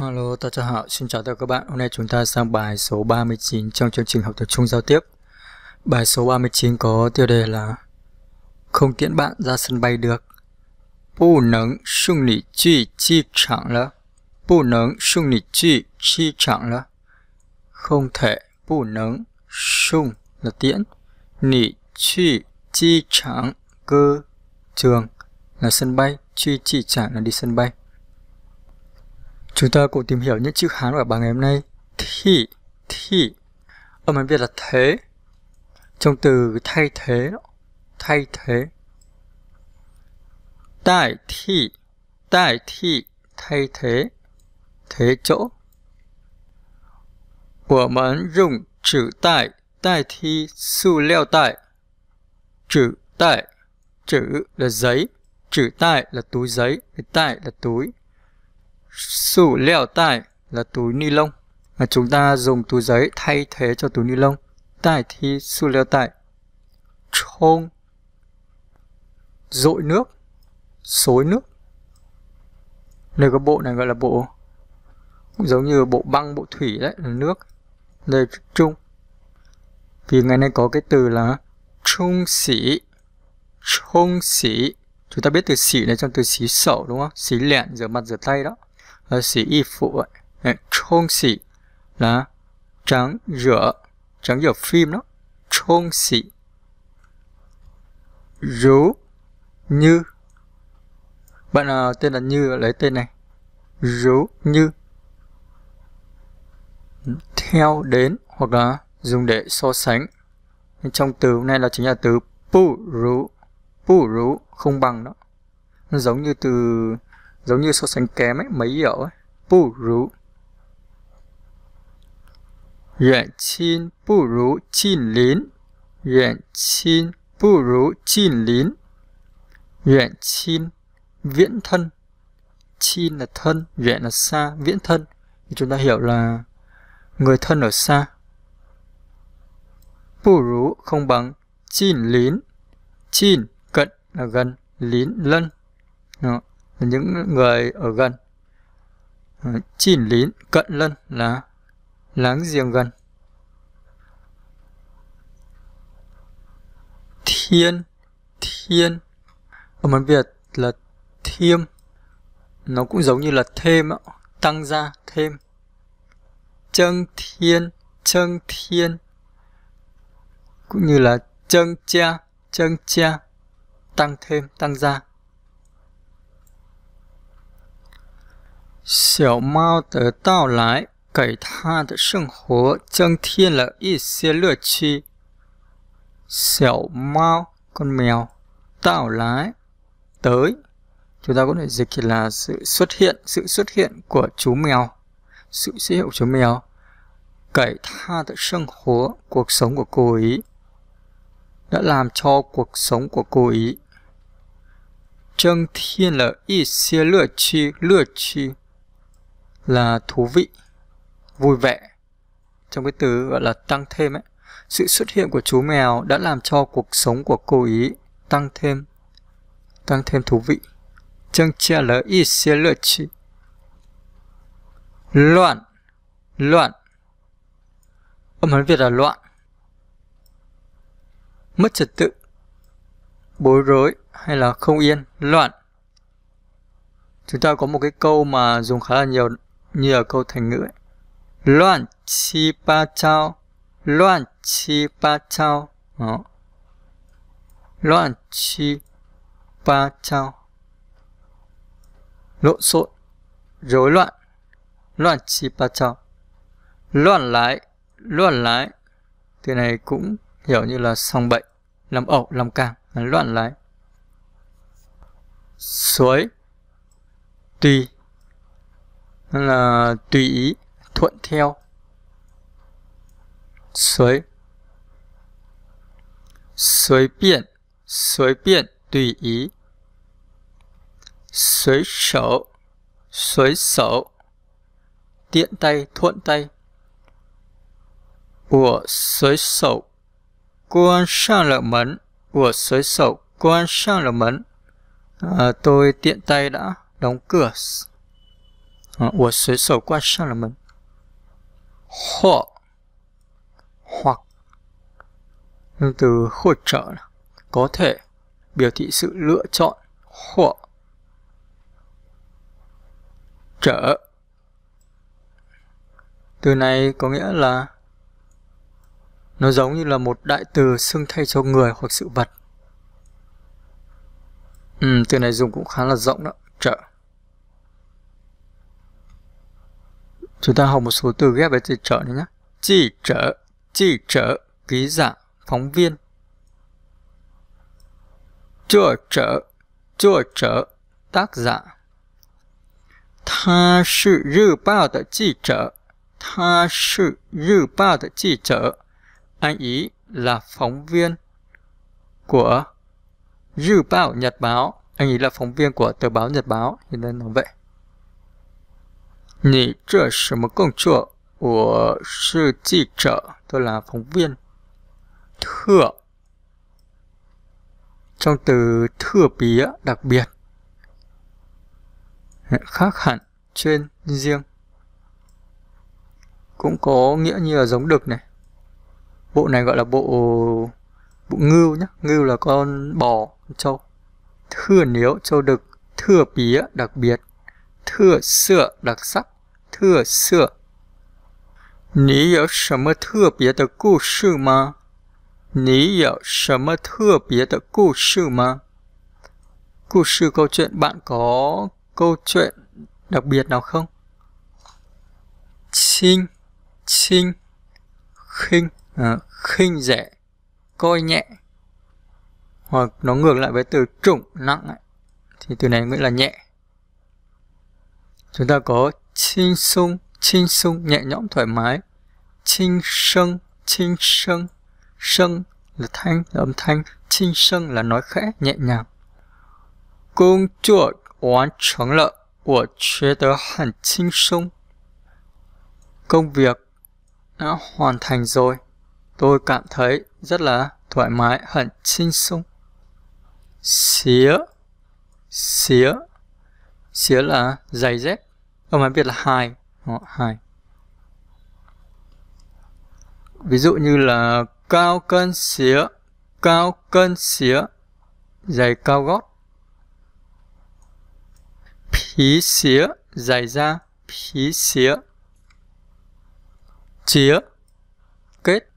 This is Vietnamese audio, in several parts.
Hello, tôi chào Hạo, xin chào tất cả các bạn. Hôm nay chúng ta sang bài số 39 trong chương trình học tập trung giao tiếp. Bài số 39 có tiêu đề là Không tiễn bạn ra sân bay được. 不能送你去机场了.不能送你去机场了. Không thể, 不能送 là tiễn. Nị 去机场 cơ trường là sân bay, 去机场 là đi sân bay. Chúng ta cùng tìm hiểu những chữ Hán ở bảng ngày hôm nay. Thị, thị. Ở mình biết là thế. Trong từ thay thế, thay thế. Tại thị, tại thị, thay thế, thế chỗ. Của mình dùng chữ tại, tại thi, su leo tại. Chữ tại, chữ là giấy, chữ tại là túi giấy, tại là túi. Sủ liệu tải là túi ni lông mà chúng ta dùng túi giấy thay thế cho túi ni lông. Tải thì sủ liệu tải. Trông dội nước, xối nước. Đây có bộ này gọi là bộ cũng giống như bộ băng, bộ thủy đấy là nước. Đây trung. Vì ngày nay có cái từ là trung sĩ, trung sĩ. Chúng ta biết từ sĩ này trong từ sĩ sổ đúng không? Sĩ lẹn rửa mặt rửa tay đó là y phụ, là trắng rửa trắng rửa phim đó rú như bạn à, tên là như lấy tên này rú như theo đến hoặc là dùng để so sánh trong từ hôm nay là chính là từ pu rú pu rú không bằng đó giống như từ giống như so sánh kém ấy mấy hiểu ấy bù rú Yuan chin bù rú chin lín Yuan chin bù rú chin lín Yuan chin viễn thân Chin là thân, yuan là xa, viễn thân chúng ta hiểu là người thân ở xa Bù rú không bằng chin lín Chin cận là gần, lín lân Đó những người ở gần ờ, chỉn lín cận lân là láng giềng gần thiên thiên ở món việt là thiêm nó cũng giống như là thêm tăng ra thêm chân thiên chân thiên cũng như là chân cha chân cha tăng thêm tăng ra 小猫的到来给它的生活增添了一些乐趣。小猫 con mèo tạo lái tới chúng ta có thể dịch là sự xuất hiện sự xuất hiện của chú mèo sự xuất hiện của chú mèo cải tha tự sinh hố cuộc sống của cô ấy đã làm cho cuộc sống của cô ấy Trân thiên là y xia lựa chi lựa chi là thú vị vui vẻ trong cái từ gọi là tăng thêm ấy sự xuất hiện của chú mèo đã làm cho cuộc sống của cô ý tăng thêm tăng thêm thú vị chân chia lỡ ít xia lựa chi loạn loạn âm hán việt là loạn mất trật tự bối rối hay là không yên loạn chúng ta có một cái câu mà dùng khá là nhiều như ở câu thành ngữ ấy. Loạn chi ba chao, loạn chi ba chao. Đó. Loạn chi ba chao. Lộn xộn, rối loạn, loạn chi ba chao. Loạn lái, loạn lái. Từ này cũng hiểu như là song bệnh, làm ẩu, làm càng, loạn lái. Suối, tùy là tùy ý thuận theo suối suối biện suối biện tùy ý suối sổ suối sổ tiện tay thuận tay của suối sổ quan sang lợi mẫn của suối sổ quan sang lợi mẫn à, tôi tiện tay đã đóng cửa 啊，我随手关上了门。或 hoặc từ hỗ trợ có thể biểu thị sự lựa chọn hoặc trở từ này có nghĩa là nó giống như là một đại từ xưng thay cho người hoặc sự vật ừ, từ này dùng cũng khá là rộng đó trợ. Chúng ta học một số từ ghép với từ trở nữa nhé. Chỉ trở, chỉ trở, ký giả, phóng viên. Chua trở, chua trở, tác giả. Tha sư rư bao tờ chỉ trở, tha sư rư bao tờ chỉ trở. Anh ý là phóng viên của rư bao Nhật Báo. Anh ý là phóng viên của tờ báo Nhật Báo. Thì nên nó vậy. 你这什么工作？我是记者，tôi phóng viên. Thưa trong từ thưa bí đặc biệt khác hẳn trên riêng cũng có nghĩa như là giống đực này bộ này gọi là bộ bộ ngưu nhá ngưu là con bò con trâu thưa nếu trâu đực thưa bí đặc biệt thưa sữa đặc sắc 特色。你有什么特别的故事吗？你有什么特别的故事吗？故 sự câu bạn có câu chuyện đặc biệt nào không? Chinh, chinh, khinh, à, khinh coi nhẹ. Hoặc nó ngược lại với từ trụng nặng ấy. thì từ này nghĩa là nhẹ. Chúng ta có 轻松轻松 nhẹ nhõm thoải mái chinh là thanh là âm thanh chinh sân là nói khẽ nhẹ nhàng công việc đã hoàn thành rồi tôi cảm thấy rất là thoải mái hận chinh sung xía xía xía là giày dép Âm Hán Việt là hai. Đó, hai. Ví dụ như là cao cân xía, cao cân xía, giày cao gót. Phí xía, giày da, phí xía. Chía, kết,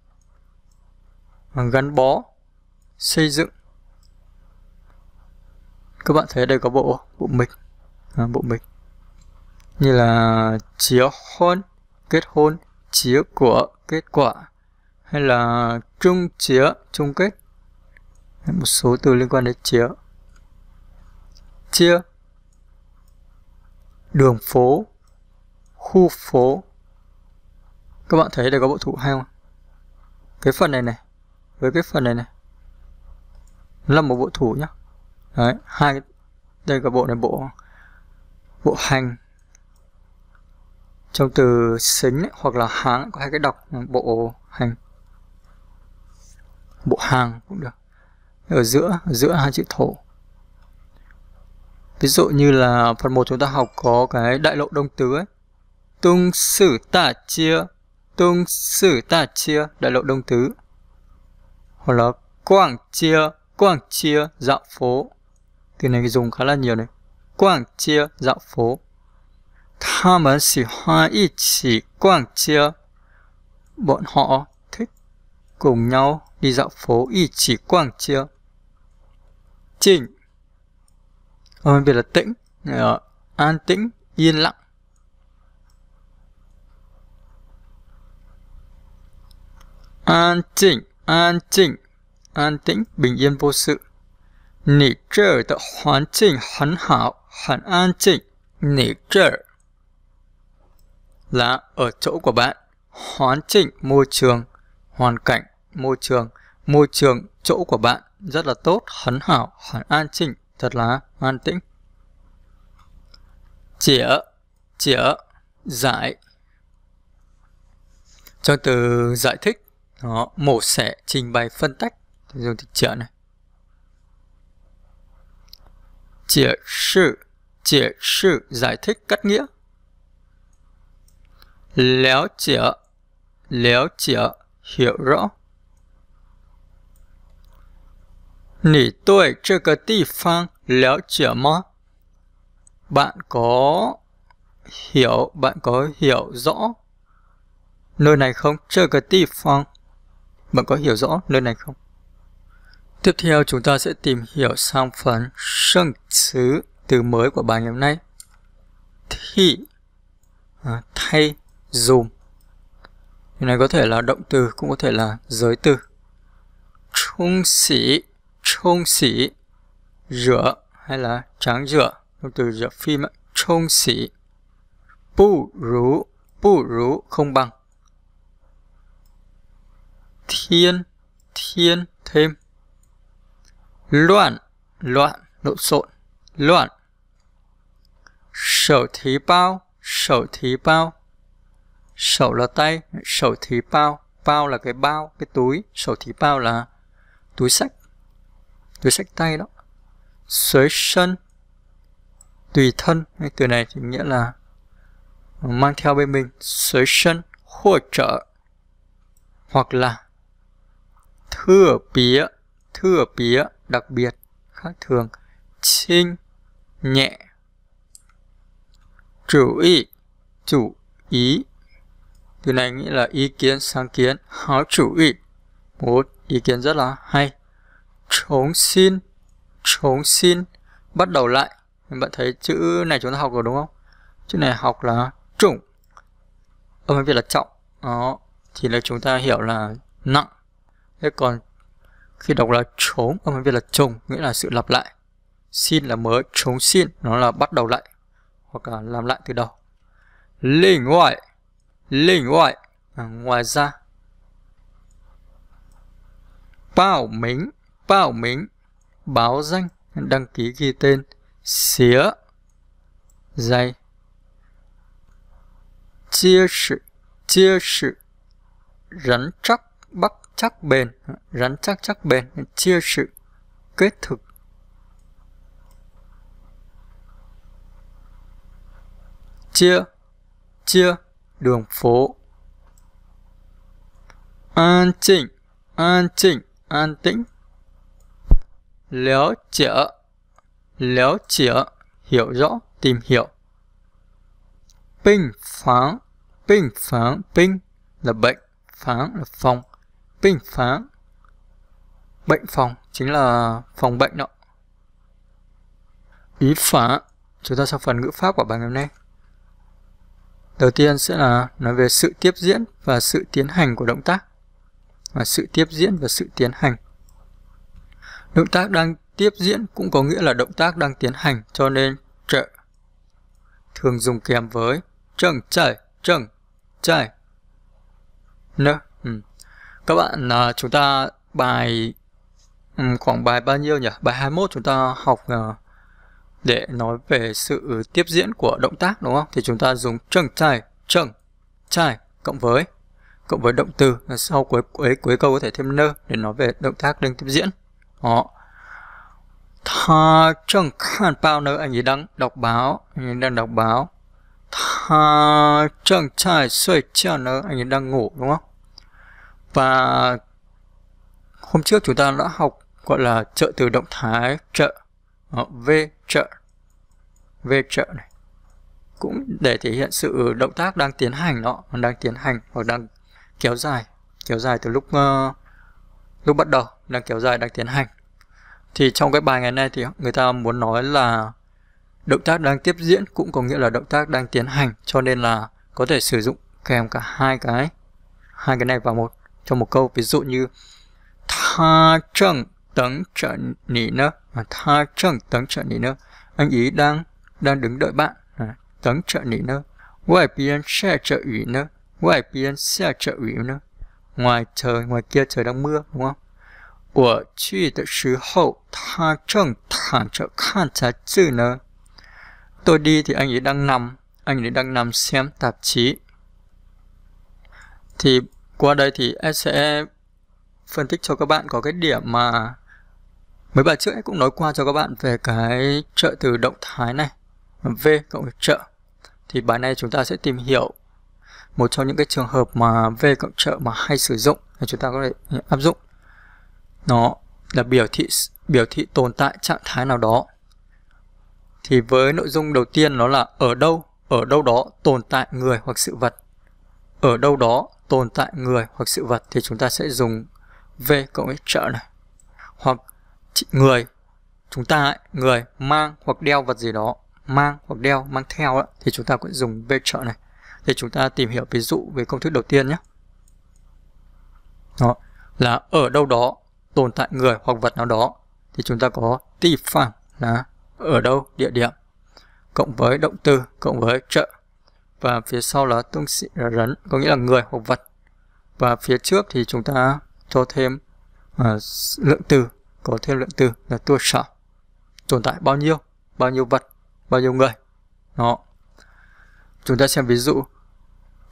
gắn bó, xây dựng. Các bạn thấy đây có bộ bộ mịch, à, bộ mịch như là chia hôn kết hôn chia của kết quả hay là chung chia, chung kết một số từ liên quan đến chia, chia đường phố khu phố các bạn thấy đây có bộ thủ hay không cái phần này này với cái phần này này là một bộ thủ nhá đấy hai đây cả bộ này bộ bộ hành trong từ xính hoặc là hãng có hai cái đọc bộ hành bộ hàng cũng được ở giữa ở giữa hai chữ thổ ví dụ như là phần 1 chúng ta học có cái đại lộ đông tứ ấy tung sử tả chia tung sử tả chia đại lộ đông tứ hoặc là quảng chia quảng chia dạo phố từ này dùng khá là nhiều này quảng chia dạo phố 他们喜欢一起逛街。Bọn họ thích cùng nhau đi dạo phố y chỉ quang chia. là tĩnh, ờ, an tĩnh, yên lặng. An chỉnh, an chỉnh, an tĩnh, bình yên vô sự. Nỉ trở là ở chỗ của bạn hoàn chỉnh môi trường, hoàn cảnh môi trường, môi trường chỗ của bạn rất là tốt, hấn hảo, hoàn an chỉnh, thật là an tĩnh. chĩa chĩa giải. Cho từ giải thích, đó, mổ xẻ, trình bày, phân tách, dùng từ chĩa này. chĩa sự, chĩa sự giải thích cắt nghĩa. Léo chữa Léo chữa Hiểu rõ 你对这个地方了解吗？bạn có hiểu bạn có hiểu rõ nơi này không? Chơi cái tí phong. Bạn có hiểu rõ nơi này không? Tiếp theo chúng ta sẽ tìm hiểu sang phần sân xứ từ mới của bài ngày hôm nay. Thì à, thay Zoom Điều này có thể là động từ, cũng có thể là giới từ. Trung sĩ, trung sĩ, rửa hay là tráng rửa, động từ rửa phim, trung sĩ. Bù rú, bù rú, không bằng. Thiên, thiên, thêm. Loạn, loạn, lộn xộn, loạn. Sở thí bao, sở thí bao, Sổ là tay, sổ thì bao, bao là cái bao, cái túi, sổ thì bao là túi sách, túi sách tay đó. Sới sân, tùy thân, cái từ này thì nghĩa là mang theo bên mình, sới sân, hỗ trợ, hoặc là thừa bía, thừa bía, đặc biệt, khác thường, chinh, nhẹ, chủ ý, chủ ý, từ này nghĩa là ý kiến, sáng kiến, háo chủ ý. Một ý kiến rất là hay. Chống xin, chống xin, bắt đầu lại. Bạn thấy chữ này chúng ta học rồi đúng không? Chữ này học là trùng. Âm ừ, Việt là trọng. Đó. Thì là chúng ta hiểu là nặng. Thế còn khi đọc là chống, âm ừ, Việt là trùng, nghĩa là sự lặp lại. Xin là mới, chống xin, nó là bắt đầu lại. Hoặc là làm lại từ đầu. Linh ngoại 另外，à, ngoài ra, bảo mình, bảo mình, báo danh, đăng ký ghi tên, xía, dây, chia sự, chia sự, rắn chắc, bắc chắc bền, rắn chắc chắc bền, chia sự, kết thực, chia chia đường phố an tĩnh an tĩnh an tĩnh léo chở léo chở hiểu rõ tìm hiểu bình phán bình phán bình là bệnh phán là phòng bình phán bệnh phòng chính là phòng bệnh đó ý phá chúng ta sang phần ngữ pháp của bài ngày hôm nay Đầu tiên sẽ là nói về sự tiếp diễn và sự tiến hành của động tác. Và sự tiếp diễn và sự tiến hành. Động tác đang tiếp diễn cũng có nghĩa là động tác đang tiến hành cho nên trợ thường dùng kèm với trần chạy trần chạy nữa ừ. các bạn à, chúng ta bài ừ, khoảng bài bao nhiêu nhỉ bài 21 chúng ta học uh, để nói về sự tiếp diễn của động tác đúng không? Thì chúng ta dùng trần chai, trần chai cộng với cộng với động từ sau cuối cuối cuối câu có thể thêm nơ để nói về động tác đang tiếp diễn. Đó. Tha trần khan bao nơ anh ấy đang đọc báo, anh ấy đang đọc báo. Tha trần chai suy chia nơ anh ấy đang ngủ đúng không? Và hôm trước chúng ta đã học gọi là trợ từ động thái trợ đó, ờ, v trợ v trợ này cũng để thể hiện sự động tác đang tiến hành đó đang tiến hành hoặc đang kéo dài kéo dài từ lúc uh, lúc bắt đầu đang kéo dài đang tiến hành thì trong cái bài ngày nay thì người ta muốn nói là động tác đang tiếp diễn cũng có nghĩa là động tác đang tiến hành cho nên là có thể sử dụng kèm cả hai cái hai cái này vào một trong một câu ví dụ như tha trần tấn nỉ 等着你呢 à, tha chân tấn trợ nỉ nơ anh ý đang đang đứng đợi bạn à, tấn trợ nỉ nơ ngoài biên xe trợ ủy nơ ngoài biên xe trợ ủy nơ ngoài trời ngoài kia trời đang mưa đúng không tôi đi thì anh ấy đang nằm, anh ấy đang nằm xem tạp chí. Thì qua đây thì em sẽ phân tích cho các bạn có cái điểm mà Mấy bài trước em cũng nói qua cho các bạn về cái trợ từ động thái này, V cộng trợ. Thì bài này chúng ta sẽ tìm hiểu một trong những cái trường hợp mà V cộng trợ mà hay sử dụng thì chúng ta có thể ừ, áp dụng. Nó là biểu thị biểu thị tồn tại trạng thái nào đó. Thì với nội dung đầu tiên nó là ở đâu, ở đâu đó tồn tại người hoặc sự vật. Ở đâu đó tồn tại người hoặc sự vật thì chúng ta sẽ dùng V cộng trợ này. Hoặc người chúng ta ấy, người mang hoặc đeo vật gì đó mang hoặc đeo mang theo ấy, thì chúng ta cũng dùng vector này thì chúng ta tìm hiểu ví dụ về công thức đầu tiên nhé đó là ở đâu đó tồn tại người hoặc vật nào đó thì chúng ta có define là ở đâu địa điểm cộng với động từ cộng với trợ và phía sau là tương sĩ là rắn có nghĩa là người hoặc vật và phía trước thì chúng ta cho thêm uh, lượng từ có thêm lượng từ là tua sở tồn tại bao nhiêu bao nhiêu vật bao nhiêu người đó chúng ta xem ví dụ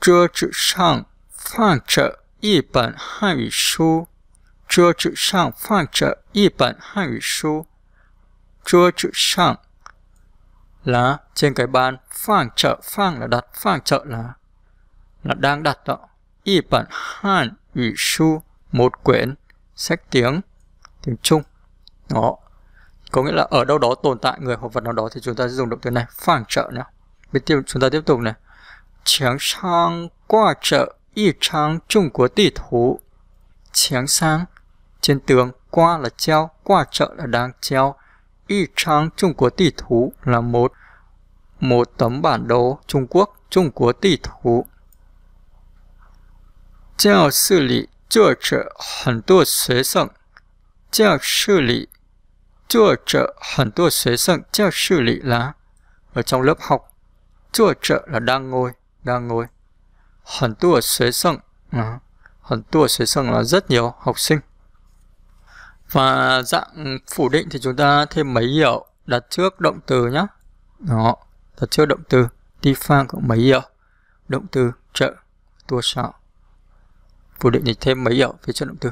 chưa chữ sang phang trợ y bản hai ủy su chưa chữ sang phang trợ y bản hai ủy su chưa chữ sang là trên cái bàn phang trợ phang là đặt phang trợ là là đang đặt đó y bản han ủy su một quyển sách tiếng tiếng Trung đó có nghĩa là ở đâu đó tồn tại người hoặc vật nào đó thì chúng ta sẽ dùng động từ này phản trợ nhé Bây giờ chúng ta tiếp tục này Chiang sang qua trợ y trang Trung Quốc tỷ thủ Chiang sang trên tường qua là treo qua trợ là đang treo y trang Trung Quốc tỷ thủ là một một tấm bản đồ Trung Quốc Trung Quốc tỷ thủ Giáo sư lý trợ 教室里，作者很多学生教室里 là ở trong lớp học. 作者 là đang ngồi, đang ngồi. Hẳn là rất nhiều học sinh. Và dạng phủ định thì chúng ta thêm mấy hiệu đặt trước động từ nhé. Đó, đặt trước động từ. Ti pha cũng mấy hiệu. Động từ trợ, tua sọ. Phủ định thì thêm mấy hiệu phía trước động từ.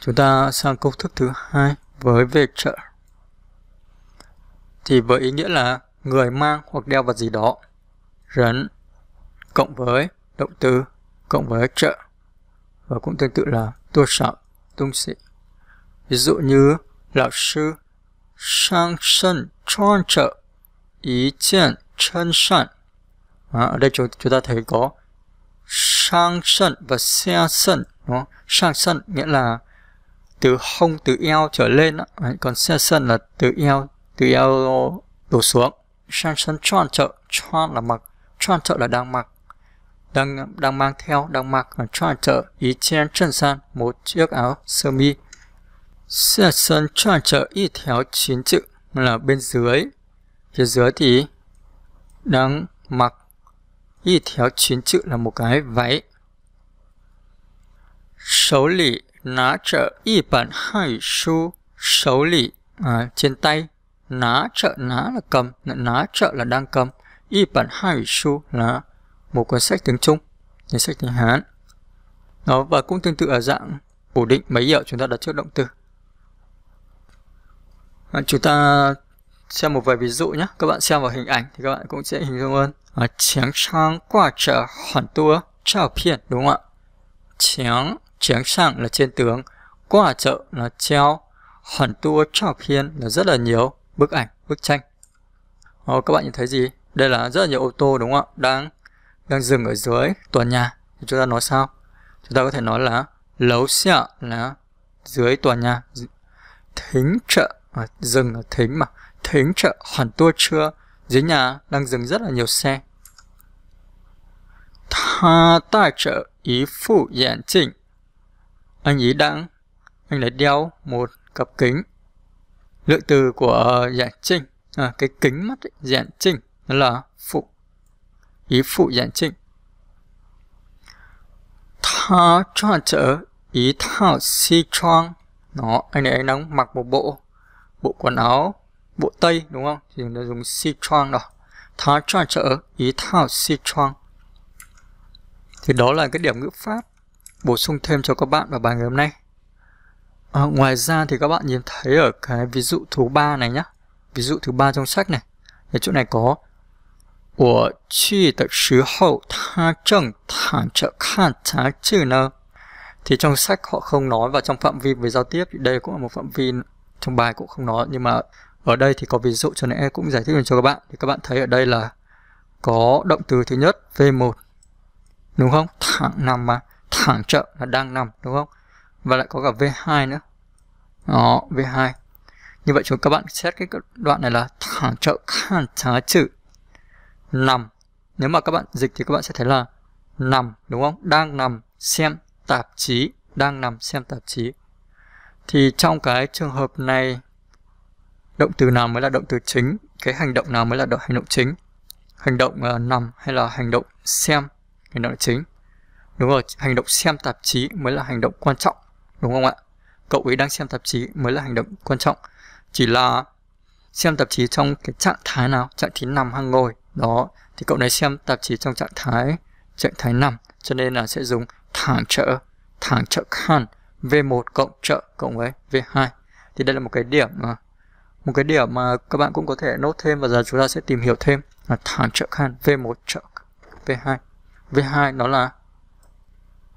Chúng ta sang công thức thứ hai với về trợ. Thì với ý nghĩa là người mang hoặc đeo vật gì đó. Rấn cộng với động từ cộng với trợ. Và cũng tương tự là tua sợ tung sĩ. Ví dụ như lão sư sang sân tròn trợ ý kiến chân sẵn. À, ở đây chúng, chúng ta thấy có sang sân và xe sân. Đúng không? Sang sân nghĩa là từ hông từ eo trở lên Đấy, còn session là từ eo từ eo đổ xuống session tròn trợ tròn là mặc tròn trợ là đang mặc đang đang mang theo đang mặc và tròn trợ ý chen chân san một chiếc áo sơ mi session tròn trợ y theo chín chữ là bên dưới phía dưới thì đang mặc y theo chín chữ là một cái váy xấu lì 拿着一本汉语书，手里啊 trên tay ná trợ ná là cầm ná trợ là đang cầm y bản hai ủy su là một cuốn sách tiếng Trung sách tiếng Hán đó và cũng tương tự ở dạng phủ định mấy giờ chúng ta đặt trước động từ à, chúng ta xem một vài ví dụ nhé các bạn xem vào hình ảnh thì các bạn cũng sẽ hình dung hơn à, chiếng sang qua trở hoàn tua trao phiền đúng không ạ chiếng chiến sạng là trên tướng, quả chợ là treo, hòn tua trào hiên là rất là nhiều bức ảnh, bức tranh. Đó, ờ, các bạn nhìn thấy gì? Đây là rất là nhiều ô tô đúng không ạ? Đang đang dừng ở dưới tòa nhà. Thì chúng ta nói sao? Chúng ta có thể nói là lấu xe là dưới tòa nhà. Thính chợ, à, dừng là thính mà. Thính chợ hoàn tua chưa dưới nhà đang dừng rất là nhiều xe. Tha ta chợ ý phụ dạng chỉnh anh ấy đang anh lại đeo một cặp kính lượng từ của dạng trinh à, cái kính mắt ấy, trinh đó là phụ ý phụ dạng trinh tha cho trở ý thảo si choang nó anh ấy đang mặc một bộ bộ quần áo bộ tây đúng không thì nó dùng si choang đó tha cho trở ý thảo si choang thì đó là cái điểm ngữ pháp bổ sung thêm cho các bạn vào bài ngày hôm nay. À, ngoài ra thì các bạn nhìn thấy ở cái ví dụ thứ ba này nhé, ví dụ thứ ba trong sách này, ở chỗ này có 我去的时候，他正躺着看杂志呢。Thì trong sách họ không nói và trong phạm vi về giao tiếp thì đây cũng là một phạm vi trong bài cũng không nói nhưng mà ở đây thì có ví dụ cho nên em cũng giải thích cho các bạn. Thì các bạn thấy ở đây là có động từ thứ nhất V1 đúng không? Thẳng nằm mà thẳng trợ là đang nằm đúng không và lại có cả V2 nữa đó V2 như vậy chúng các bạn xét cái đoạn này là thẳng trợ khăn trá chữ nằm nếu mà các bạn dịch thì các bạn sẽ thấy là nằm đúng không đang nằm xem tạp chí đang nằm xem tạp chí thì trong cái trường hợp này động từ nào mới là động từ chính cái hành động nào mới là động hành động chính hành động uh, nằm hay là hành động xem hành động chính Đúng rồi, hành động xem tạp chí mới là hành động quan trọng, đúng không ạ? Cậu ấy đang xem tạp chí mới là hành động quan trọng. Chỉ là xem tạp chí trong cái trạng thái nào, trạng thái nằm hay ngồi. Đó, thì cậu này xem tạp chí trong trạng thái trạng thái nằm, cho nên là sẽ dùng thẳng trợ, thẳng trợ khan V1 cộng trợ cộng với V2. Thì đây là một cái điểm mà một cái điểm mà các bạn cũng có thể nốt thêm và giờ chúng ta sẽ tìm hiểu thêm là thẳng trợ khan V1 trợ V2. V2 nó là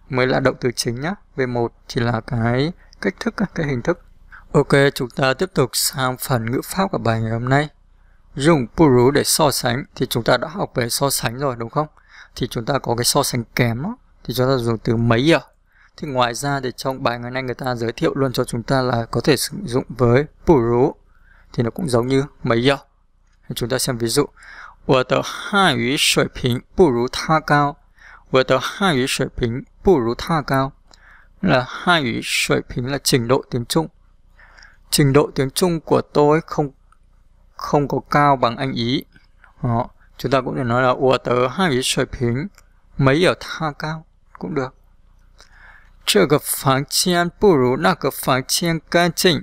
mới là động từ chính nhá. V1 chỉ là cái cách thức, cái hình thức. Ok, chúng ta tiếp tục sang phần ngữ pháp của bài ngày hôm nay. Dùng puru để so sánh thì chúng ta đã học về so sánh rồi đúng không? Thì chúng ta có cái so sánh kém đó, thì chúng ta dùng từ mấy à? Thì ngoài ra thì trong bài ngày nay người ta giới thiệu luôn cho chúng ta là có thể sử dụng với puru thì nó cũng giống như mấy à? Chúng ta xem ví dụ. 我的汉语水平不如他高。我的汉语水平 Purutha cao là hai 语水平 là trình độ tiếng Trung. Trình độ tiếng Trung của tôi không không có cao bằng Anh Ý. Đó. Ờ, chúng ta cũng thể nói là ủa tớ hai cao cũng được. 这个房间不如那个房间干净。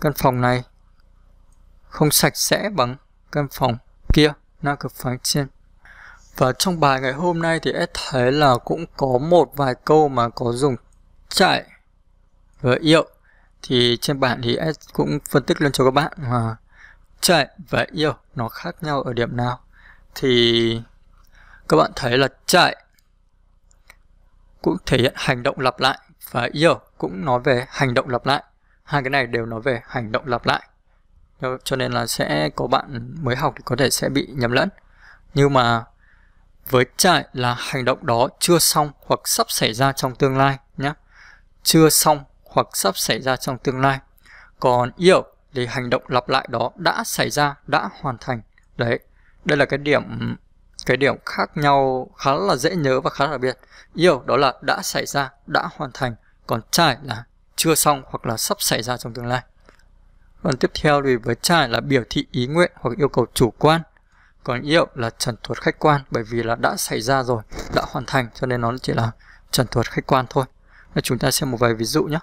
Căn phòng này không sạch sẽ bằng căn phòng kia, na cái phòng trên. Và trong bài ngày hôm nay thì S thấy là cũng có một vài câu mà có dùng chạy và yêu. Thì trên bảng thì S cũng phân tích lên cho các bạn mà chạy và yêu nó khác nhau ở điểm nào. Thì các bạn thấy là chạy cũng thể hiện hành động lặp lại và yêu cũng nói về hành động lặp lại. Hai cái này đều nói về hành động lặp lại. Cho nên là sẽ có bạn mới học thì có thể sẽ bị nhầm lẫn. Nhưng mà với trại là hành động đó chưa xong hoặc sắp xảy ra trong tương lai nhé chưa xong hoặc sắp xảy ra trong tương lai còn yêu thì hành động lặp lại đó đã xảy ra đã hoàn thành đấy đây là cái điểm cái điểm khác nhau khá là dễ nhớ và khá đặc biệt yêu đó là đã xảy ra đã hoàn thành còn trai là chưa xong hoặc là sắp xảy ra trong tương lai còn tiếp theo thì với trai là biểu thị ý nguyện hoặc yêu cầu chủ quan còn yêu là trần thuật khách quan bởi vì là đã xảy ra rồi đã hoàn thành cho nên nó chỉ là trần thuật khách quan thôi Và chúng ta xem một vài ví dụ nhé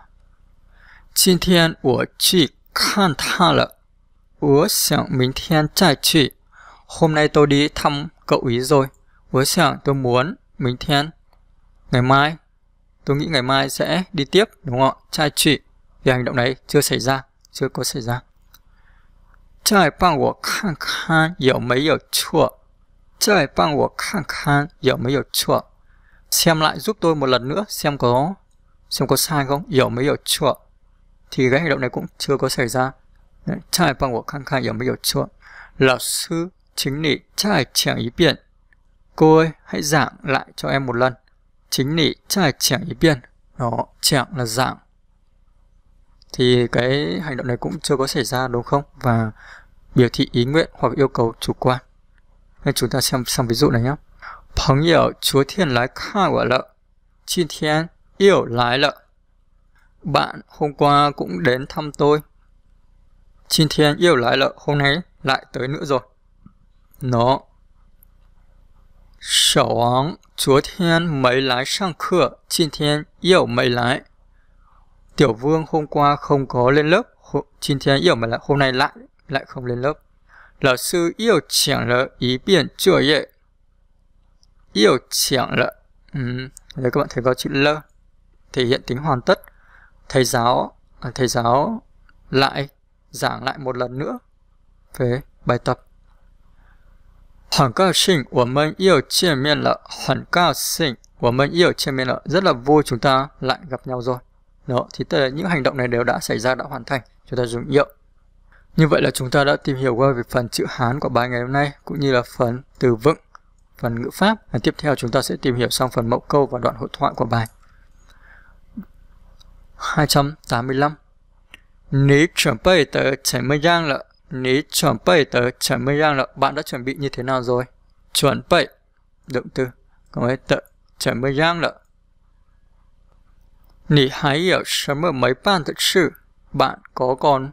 Hôm nay tôi đi thăm cậu ý rồi. Với sẵn tôi muốn mình thiên ngày mai. Tôi nghĩ ngày mai sẽ đi tiếp đúng không ạ? Trai chị, Vì hành động đấy chưa xảy ra, chưa có xảy ra. 再帮我看看有没有错。再帮我看看有没有错. lại giúp tôi một lần nữa xem có xem có sai không, hiểu mấy hiểu chưa. Thì cái hành động này cũng chưa có xảy ra. Chạy bằng của khăn khai hiểu mấy hiểu chưa. Lão sư chính nị chạy chẳng ý biện. Cô ơi, hãy giảng lại cho em một lần. Chính nị chạy chẳng ý biện. Đó, chẳng là giảng thì cái hành động này cũng chưa có xảy ra đúng không? Và biểu thị ý nguyện hoặc yêu cầu chủ quan. Nên chúng ta xem sang ví dụ này nhé. 朋友昨天来看我了，今天又来了。Bạn hôm qua cũng đến thăm tôi. 今天又来了, hôm nay lại tới nữa rồi. Nó. 小王昨天没来上课，今天又没来。Tiểu Vương hôm qua không có lên lớp, Chín Thiên yêu mà lại hôm nay lại lại không lên lớp. Lão sư yêu chẳng lỡ ý biển chưa dệ. Yêu chẳng lỡ. Ừ, đây các bạn thấy có chữ lơ. Thể hiện tính hoàn tất. Thầy giáo, à, thầy giáo lại giảng lại một lần nữa về bài tập. cao cao sinh sinh của của mình mình yêu yêu rất là vui chúng ta lại gặp nhau rồi. Đó, thì tất cả những hành động này đều đã xảy ra, đã hoàn thành. Chúng ta dùng hiệu. Như vậy là chúng ta đã tìm hiểu qua về phần chữ Hán của bài ngày hôm nay, cũng như là phần từ vựng, phần ngữ pháp. Và tiếp theo chúng ta sẽ tìm hiểu sang phần mẫu câu và đoạn hội thoại của bài. 285 Ní chuẩn bị tới chảy bị giang lợ Ní chuẩn bị tới chảy bị giang lợ Bạn đã chuẩn bị như thế nào rồi? Chuẩn bị Động từ Còn ấy tự chảy bị giang lợ 你还有什么没办的事？bạn có còn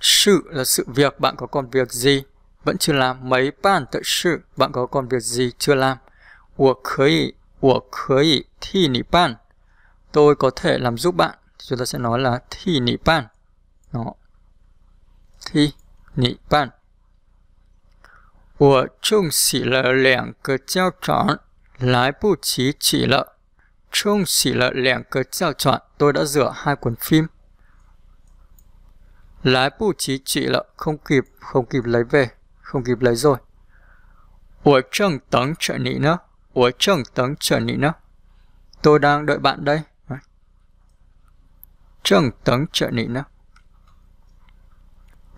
sự là sự việc bạn có còn việc gì vẫn chưa làm mấy bạn tự sự bạn có còn việc gì chưa làm của khởi của khởi thì nỉ bạn tôi có thể làm giúp bạn chúng ta sẽ nói là thì nỉ bạn nó thì nỉ bạn của chung chỉ là lẻng cái treo tròn lái bù trí chỉ lợi Trông chỉ là lẻng cớ trao chọn tôi đã rửa hai cuốn phim. Lái bù chí chỉ là không kịp, không kịp lấy về, không kịp lấy rồi. Ủa chẳng tấn trợ nị nữa, ủa chẳng tấn trợ nị nữa. Tôi đang đợi bạn đây. Chẳng tấn trợ nị nữa.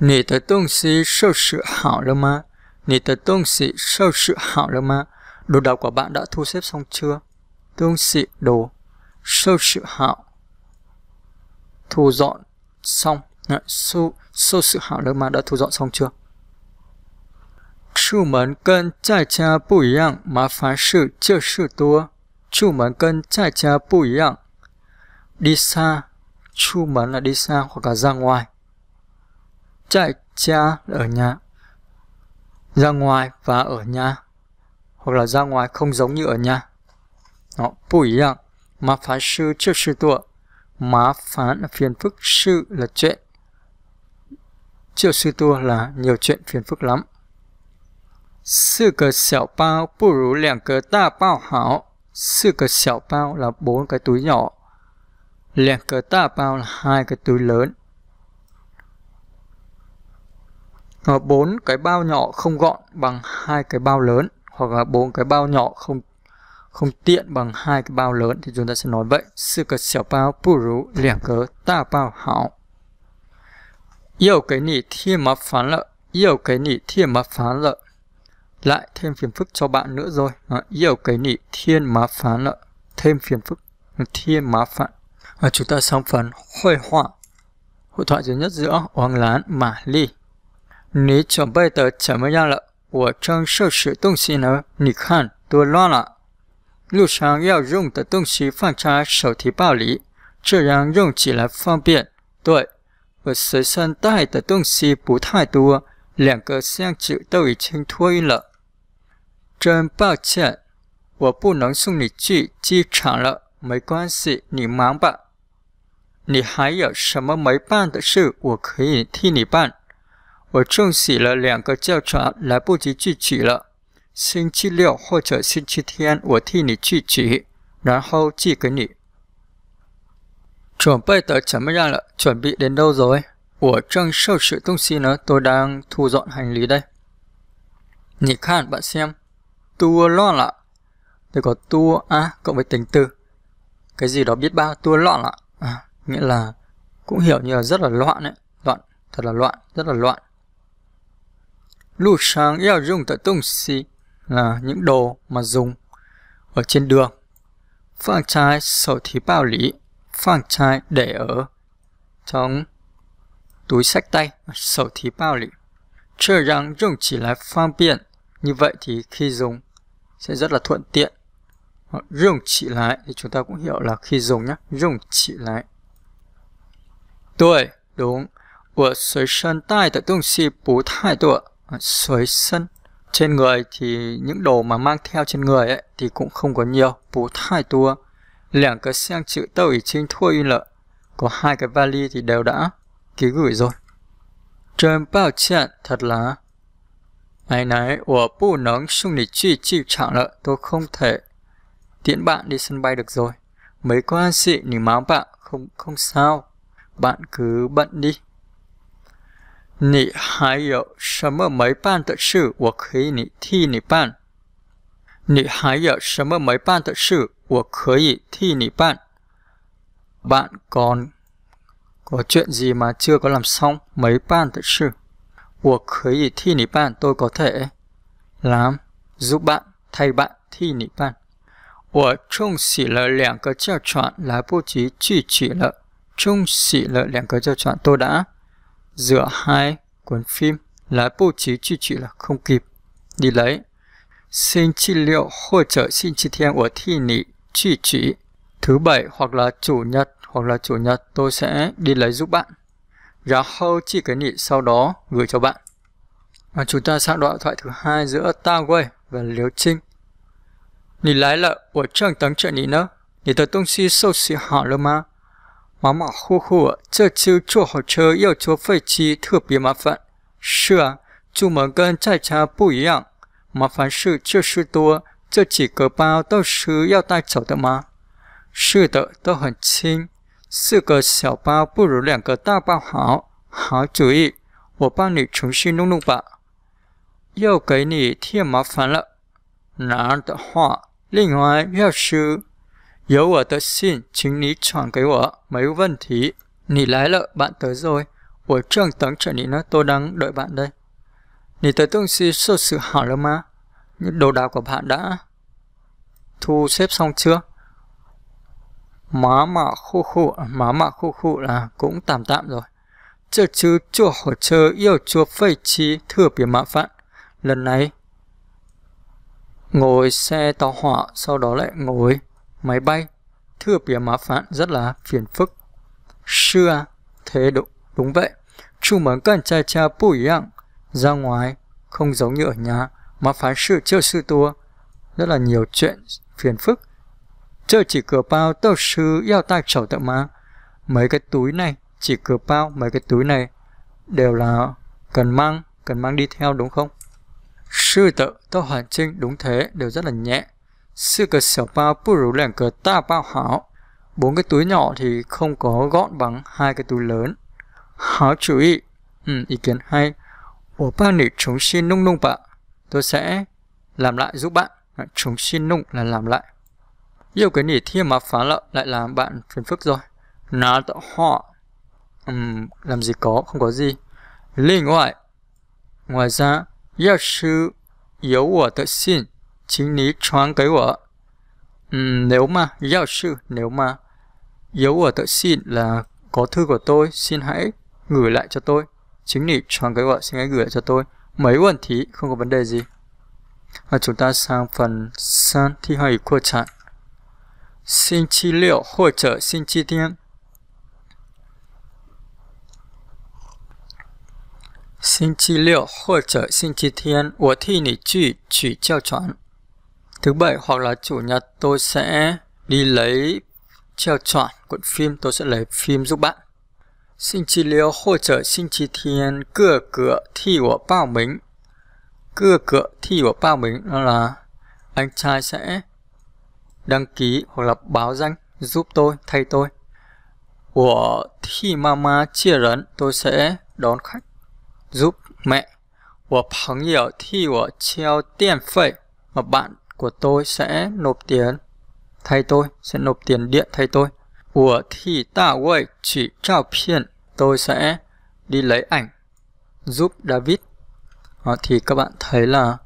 Nị tới tông sĩ sâu sự hảo lơ mà. Nị tới tông sĩ sâu sự hảo lơ mà. Đồ đạc của bạn đã thu xếp xong chưa? tương xị đồ sơ sự hạo thu dọn xong sơ sơ sự hạo nữa mà đã thu dọn xong chưa Chủ mến cân trải cha bù yang mà phá sự chưa sự tua Chủ mến cân trải cha bù yang Đi xa Chủ mến là đi xa hoặc là ra ngoài Trải cha là ở nhà Ra ngoài và ở nhà Hoặc là ra ngoài không giống như ở nhà đó, phiền phức, sự là chuyện. là nhiều chuyện phiền phức lắm. là bốn cái túi nhỏ. là hai cái túi lớn. bốn cái bao nhỏ không gọn bằng hai cái bao lớn hoặc là bốn cái bao nhỏ không không tiện bằng hai cái bao lớn thì chúng ta sẽ nói vậy sư cờ xẻo bao bù rú liền cớ ta bao hảo yêu cái nỉ thiên mà phán lợ yêu cái nỉ thiên mà phán lợ lại thêm phiền phức cho bạn nữa rồi à, yêu cái nỉ thiên mà phán lợ thêm phiền phức thiên mà phạn và chúng ta xong phần hội họa hội thoại duy nhất giữa hoàng lán mà ly Ní chuẩn bị tới chấm với nhau lợ 我正收拾东西呢，你看多乱了。路上要用的东西放在手提包里，这样用起来方便。对，我随身带的东西不太多，两个箱子都已经托运了。真抱歉，我不能送你去机场了。没关系，你忙吧。你还有什么没办的事？我可以替你办。我冲洗了两个胶卷，来不及去取了。星期六或者星期天我替你去取，然后寄给你。准备的怎么样了？准备 đến đâu rồi？我正收拾东西呢，tôi đang thu dọn hành lý đây. Nhị khan bạn xem, tua lo lạ. Tôi có tua a cộng với tính từ. Cái gì đó biết bao tua loạn lạ. nghĩa là cũng hiểu như là rất là loạn đấy. Loạn, thật là loạn, rất là loạn. Lu sang yêu dùng tới tung si là những đồ mà dùng ở trên đường. Phản trái sở thí bảo lý, phản trái để ở trong túi sách tay, sở thí bảo lý. Chưa rằng dùng chỉ là phương tiện, như vậy thì khi dùng sẽ rất là thuận tiện. Dùng chỉ lại thì chúng ta cũng hiểu là khi dùng nhé, dùng chỉ lại. Tuổi, đúng. 我随身带的东西不太多，随身 trên người thì những đồ mà mang theo trên người ấy thì cũng không có nhiều bố thai tua lẻng cái sang chữ tàu ý chính thua in lợ có hai cái vali thì đều đã ký gửi rồi trần bao chuyện thật là ngày nấy ủa bù nóng xung nỉ chi chịu chẳng lợi. tôi không thể tiễn bạn đi sân bay được rồi mấy quan sĩ nỉ máu bạn không không sao bạn cứ bận đi 你还有什么没办的事我可以替你办？你还有什么没办的事我可以替你办？bạn còn có chuyện gì mà chưa có làm xong mấy bạn thật sự? 我可以替你办 tôi có thể làm giúp bạn thay bạn 替你办。我冲洗了两个叫 chọn là bố bạn, chỉ chỉ 了，冲洗了两个叫 chọn tôi đã giữa hai cuốn phim lái bố trí chi trị là không kịp đi lấy xin trị liệu hỗ trợ xin trị thiên của thi nị chi trị thứ bảy hoặc là chủ nhật hoặc là chủ nhật tôi sẽ đi lấy giúp bạn giá hâu chi cái nị sau đó gửi cho bạn và chúng ta sang đoạn thoại thứ hai giữa Ta Wei và Liễu Trinh. nị lái là của trường tấn trợ nị nữa. Nị tờ tung si sâu si họ lơ ma, 马马虎虎，这次坐火车要坐飞机，特别麻烦。是啊，出门跟在家不一样，麻烦事就是多。这几个包都是要带走的吗？是的，都很轻。四个小包不如两个大包好。好主意，我帮你重新弄弄吧。又给你添麻烦了。拿的话，另外要收。有我的信，请你传给我，没问题。你来了，bạn tới rồi. 我正等着你呢，tôi đang đợi bạn đây. Nì tới tương si sơ sự hảo lắm mà. Những đồ đạc của bạn đã thu xếp xong chưa? Má mạ khu khu, má mạ khu khu là cũng tạm tạm rồi. chưa, chứ chua hổ chơ yêu chua phây chi thừa biệt mạ phạn. Lần này ngồi xe tàu hỏa, sau đó lại ngồi máy bay, thưa bìa má phán rất là phiền phức. Sure, thế đúng, đúng vậy. Chú mến cần cha cha bù yang ra ngoài, không giống như ở nhà, mà phán sự chưa sư tua. Rất là nhiều chuyện phiền phức. Chờ chỉ cửa bao tàu sư yêu tay chầu tự mà. Mấy cái túi này, chỉ cửa bao, mấy cái túi này đều là cần mang, cần mang đi theo đúng không? Sư tự, tàu hoàn trinh đúng thế, đều rất là nhẹ. 四个小包不如两个大 bao hảo. Bốn cái túi nhỏ thì không có gọn bằng hai cái túi lớn. Hảo chú ý. Ừ, ý kiến hay. ổ ba nỉ chúng xin nung nung bạn. Tôi sẽ làm lại giúp bạn. chúng xin nung là làm lại. Yêu cái nỉ thiên mà phá lợ lại làm bạn phiền phức rồi. Nó tạo họ. Ừm, làm gì có, không có gì. Linh ngoại. Ngoài ra, yêu sư yếu của tự xin 请你传给我。Um, nếu mà, giáo sư, nếu mà dấu ở tự xin là có thư của tôi, xin hãy gửi lại cho tôi. Chính nị chọn cái gọi xin hãy gửi lại cho tôi. Mấy quần thí không có vấn đề gì. Và chúng ta sang phần san thi hay của trạng. Xin chi liệu hoặc trở xin chi tiên. Xin chi liệu hoặc trở xin chi thiên, 我替你去取教传。thứ bảy hoặc là chủ nhật tôi sẽ đi lấy treo chọn cuộn phim tôi sẽ lấy phim giúp bạn xin xin trợ thiên thi thi mình 星期六或者星期天各个替我报名各个替我报名 đó là anh trai sẽ đăng ký hoặc là báo danh giúp tôi thay tôi của thi mama chia rấn tôi sẽ đón khách giúp mẹ của bằng hiểu thì của treo tiền phẩy mà bạn của tôi sẽ nộp tiền thay tôi sẽ nộp tiền điện thay tôi của thì tạo quậy chỉ trao phiền tôi sẽ đi lấy ảnh giúp David Đó, ờ, thì các bạn thấy là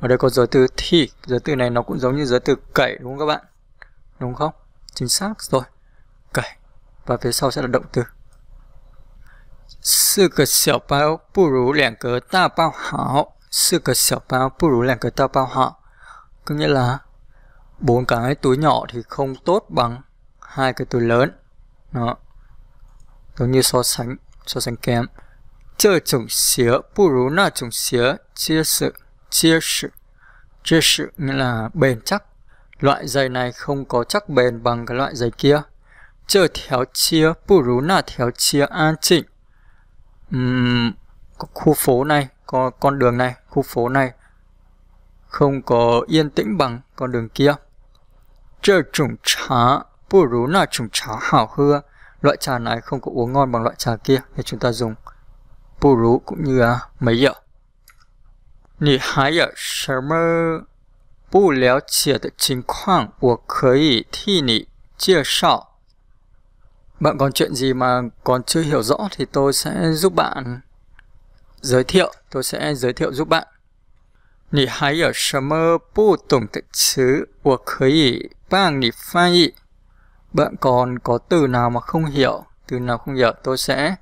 ở đây có giới từ thì giới từ này nó cũng giống như giới từ cậy đúng không các bạn đúng không chính xác rồi cậy và phía sau sẽ là động từ sự cờ xẻo bao bù rú lẻng cớ ta bao hảo sự cờ xẻo bao bù rú lẻng cớ ta bao hảo có nghĩa là bốn cái túi nhỏ thì không tốt bằng hai cái túi lớn. nó Giống như so sánh, so sánh kém. Chờ chủng xía, bù rú là chủng xía, chia sự, chia sự, chia sự nghĩa là bền chắc. Loại giày này không có chắc bền bằng cái loại giày kia. Chờ theo chia, bù rú là theo chia an chỉnh. Uhm, khu phố này, có con đường này, khu phố này không có yên tĩnh bằng con đường kia. Chờ trùng trà, bù rú là trùng trà hảo hưa, loại trà này không có uống ngon bằng loại trà kia thì chúng ta dùng bù rú cũng như à, mấy giờ. Nì hái ở sớm mơ, bù léo chìa tự chính khoảng của khởi thi nị chia sọ. Bạn còn chuyện gì mà còn chưa hiểu rõ thì tôi sẽ giúp bạn giới thiệu, tôi sẽ giới thiệu giúp bạn. 你还有什么不懂的词？我可以帮你翻译。Bạn còn có từ nào mà không hiểu? Từ nào không hiểu tôi sẽ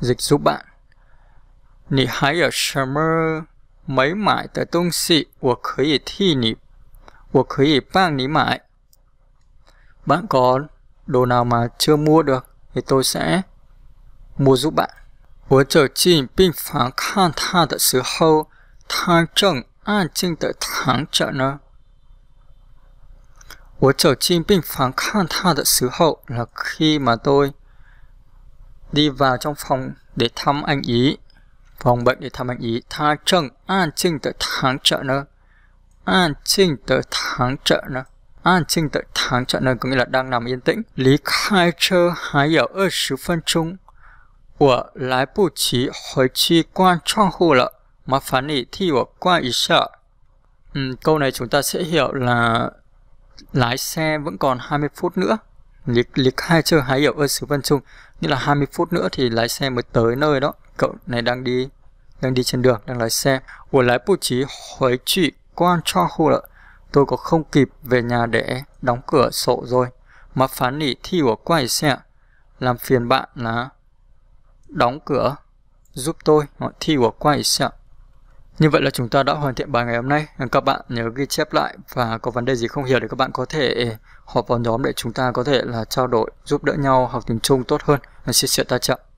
dịch giúp bạn. 你还有什么没买的东西？我可以替你，我可以帮你买。Bạn còn đồ nào mà chưa mua được thì tôi sẽ mua giúp bạn. 我走进病房看他的时候，他正案件的谈者呢？我走进病房看他的时候 là khi mà tôi đi vào trong phòng để thăm anh ý, phòng bệnh để thăm anh ý. Tha trần an trinh tới tháng trợ nơ. An trinh tới tháng trợ nơ. An trinh tới tháng trợ nơ có nghĩa là đang nằm yên tĩnh. Lý khai chơ hái ở 20 phân chung. Của lái bù trí hồi chi quan trọng hù lợi mà phán nỉ thi của qua ý sợ. câu này chúng ta sẽ hiểu là lái xe vẫn còn 20 phút nữa. Lịch lịch hai chưa hái hiểu ở xứ Văn Trung. Nghĩa là 20 phút nữa thì lái xe mới tới nơi đó. Cậu này đang đi đang đi trên đường, đang lái xe. Của lái bố trí hỏi trị quan cho khu lợi. Tôi có không kịp về nhà để đóng cửa sổ rồi. Mà phán nỉ thi của quay xe làm phiền bạn là đóng cửa giúp tôi. Thi của quay xe. Như vậy là chúng ta đã hoàn thiện bài ngày hôm nay. Các bạn nhớ ghi chép lại và có vấn đề gì không hiểu để các bạn có thể họp vào nhóm để chúng ta có thể là trao đổi, giúp đỡ nhau học tiếng Trung tốt hơn. Xin chào ta chậm.